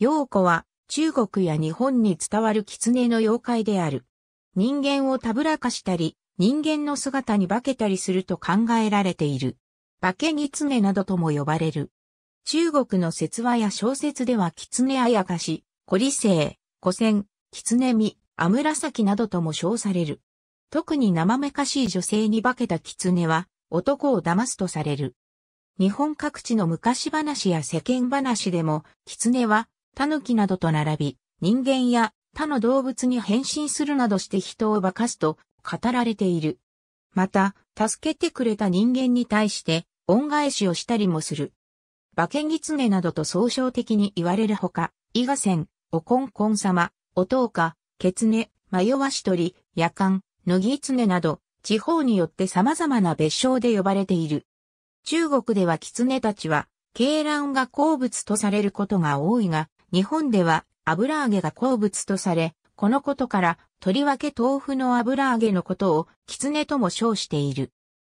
妖子は中国や日本に伝わる狐の妖怪である。人間をたぶらかしたり、人間の姿に化けたりすると考えられている。化け狐などとも呼ばれる。中国の説話や小説では狐あやかし、古理性、古仙、狐見、あむらさきなどとも称される。特に生めかしい女性に化けた狐は男を騙すとされる。日本各地の昔話や世間話でも、狐は狸などと並び、人間や他の動物に変身するなどして人を化かすと語られている。また、助けてくれた人間に対して恩返しをしたりもする。化け狐などと総称的に言われるほか、伊賀仙、おこんこん様、おとうか、けつね、迷わしとり、夜間、のぎ狐など、地方によって様々な別称で呼ばれている。中国では狐たちは、鶏卵が好物とされることが多いが、日本では油揚げが好物とされ、このことから、とりわけ豆腐の油揚げのことを、狐とも称している。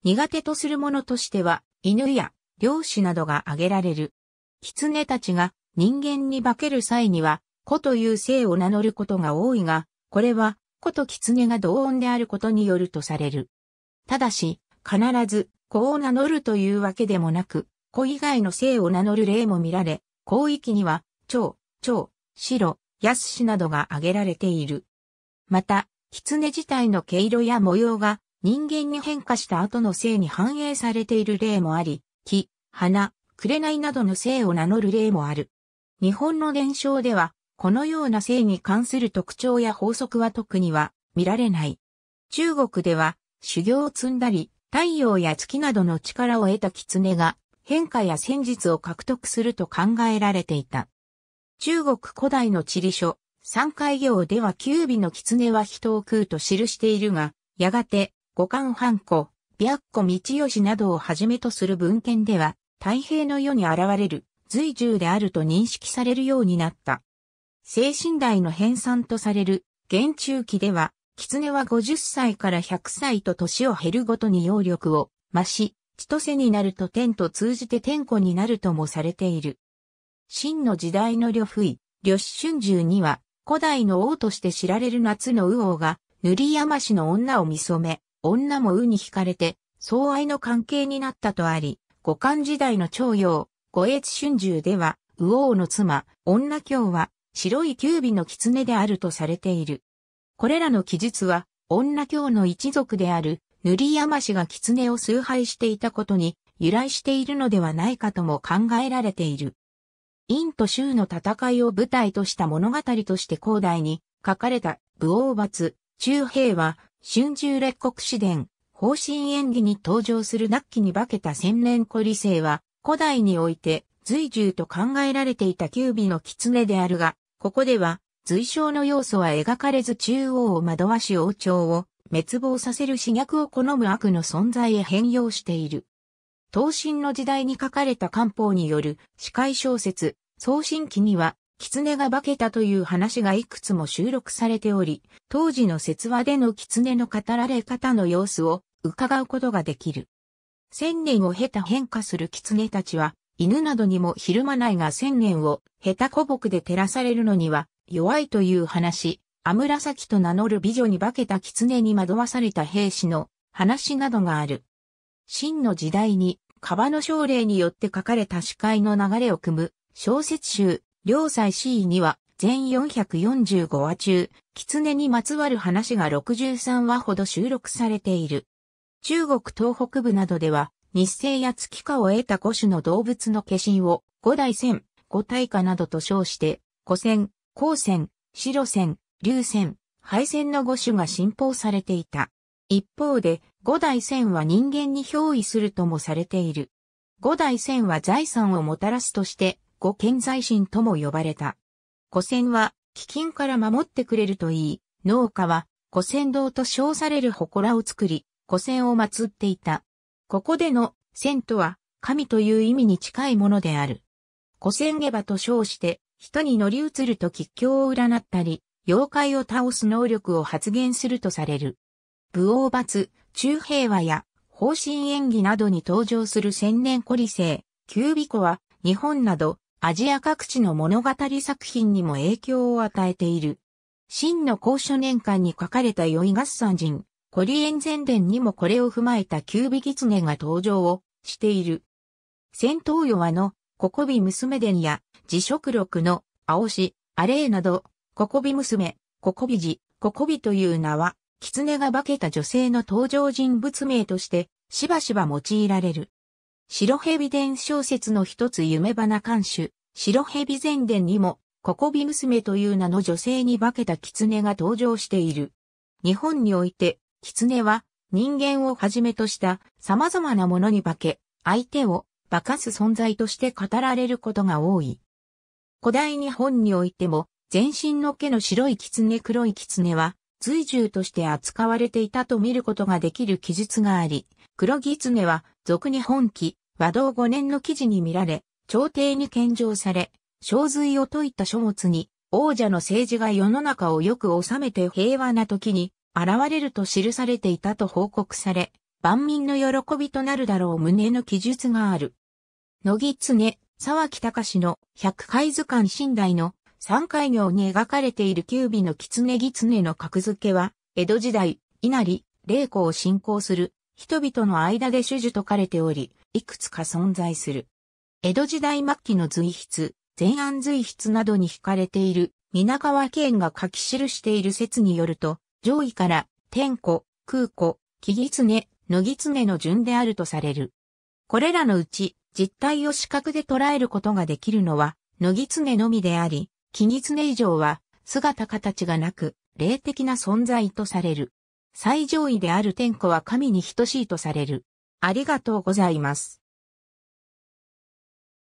苦手とするものとしては、犬や漁師などが挙げられる。狐たちが人間に化ける際には、子という姓を名乗ることが多いが、これは、子と狐が同音であることによるとされる。ただし、必ず、子を名乗るというわけでもなく、子以外の姓を名乗る例も見られ、広域には、蝶、蝶、白、安氏などが挙げられている。また、狐自体の毛色や模様が人間に変化した後の性に反映されている例もあり、木、花、紅などの性を名乗る例もある。日本の伝承では、このような性に関する特徴や法則は特には見られない。中国では、修行を積んだり、太陽や月などの力を得た狐が変化や戦術を獲得すると考えられていた。中国古代の地理書、三海行では九尾の狐は人を食うと記しているが、やがて、五冠半個、白子道義などをはじめとする文献では、太平の世に現れる、随獣であると認識されるようになった。精神代の編纂とされる、現中期では、狐は50歳から100歳と年を減るごとに揚力を増し、千歳になると天と通じて天子になるともされている。秦の時代の呂不韋、呂氏春秋には、古代の王として知られる夏の右王が、塗山氏の女を見染め、女も右に惹かれて、相愛の関係になったとあり、五漢時代の長陽、五越春秋では、右王の妻、女京は、白い九尾の狐であるとされている。これらの記述は、女京の一族である、塗山氏が狐を崇拝していたことに由来しているのではないかとも考えられている。陰と州の戦いを舞台とした物語として広大に書かれた武王伐、中兵は春秋列国史伝、方針演技に登場するナッに化けた千年古理性は古代において随獣と考えられていた九尾の狐であるが、ここでは随章の要素は描かれず中央を惑わし王朝を滅亡させる死虐を好む悪の存在へ変容している。東晋の時代に書かれた漢方による司会小説、送信記には、狐が化けたという話がいくつも収録されており、当時の説話での狐の語られ方の様子を伺うことができる。千年を経た変化する狐たちは、犬などにもひるまないが千年を経た古木で照らされるのには弱いという話、アムラサキと名乗る美女に化けた狐に惑わされた兵士の話などがある。真の時代に川の症例によって書かれた司会の流れを組む小説集、両祭 C には全445話中、狐にまつわる話が63話ほど収録されている。中国東北部などでは、日生や月化を得た5種の動物の化身を、五大戦、五大化などと称して、古戦、光戦、白戦、竜戦、敗戦の5種が信奉されていた。一方で、五大仙は人間に憑依するともされている。五大仙は財産をもたらすとして、五賢財神とも呼ばれた。古仙は、飢饉から守ってくれるといい、農家は、古仙堂と称される祠を作り、古仙を祀っていた。ここでの、仙とは、神という意味に近いものである。古仙下馬と称して、人に乗り移ると吉凶を占ったり、妖怪を倒す能力を発現するとされる。武王罰、中平和や方針演技などに登場する千年古キ性、九尾子は日本などアジア各地の物語作品にも影響を与えている。真の高所年間に書かれた酔い合算人、コリエン前伝にもこれを踏まえた九尾狐が登場をしている。戦闘弱のココビ娘伝や自食録の青し、アレーなど、ココビ娘、ココビジ、ココビという名は狐が化けた女性の登場人物名としてしばしば用いられる。白蛇伝小説の一つ夢花監修、白蛇前伝にも、ココビ娘という名の女性に化けた狐が登場している。日本において、狐は人間をはじめとした様々なものに化け、相手を化かす存在として語られることが多い。古代日本においても、全身の毛の白い狐黒い狐は、追従として扱われていたと見ることができる記述があり、黒木狐は俗に本記、和道5年の記事に見られ、朝廷に献上され、小髄を解いた書物に、王者の政治が世の中をよく治めて平和な時に現れると記されていたと報告され、万民の喜びとなるだろう胸の記述がある。野木常、沢木隆の百回図鑑寝台の三海行に描かれている九尾の狐狐の格付けは、江戸時代、稲荷、霊子を信仰する、人々の間で種々解かれており、いくつか存在する。江戸時代末期の随筆、前安随筆などに惹かれている、皆川県が書き記している説によると、上位から、天子、空子、木狐、野狐の順であるとされる。これらのうち、実態を視覚で捉えることができるのは、野狐のみであり、鬼狐以上は、姿形がなく、霊的な存在とされる。最上位である天子は神に等しいとされる。ありがとうございます。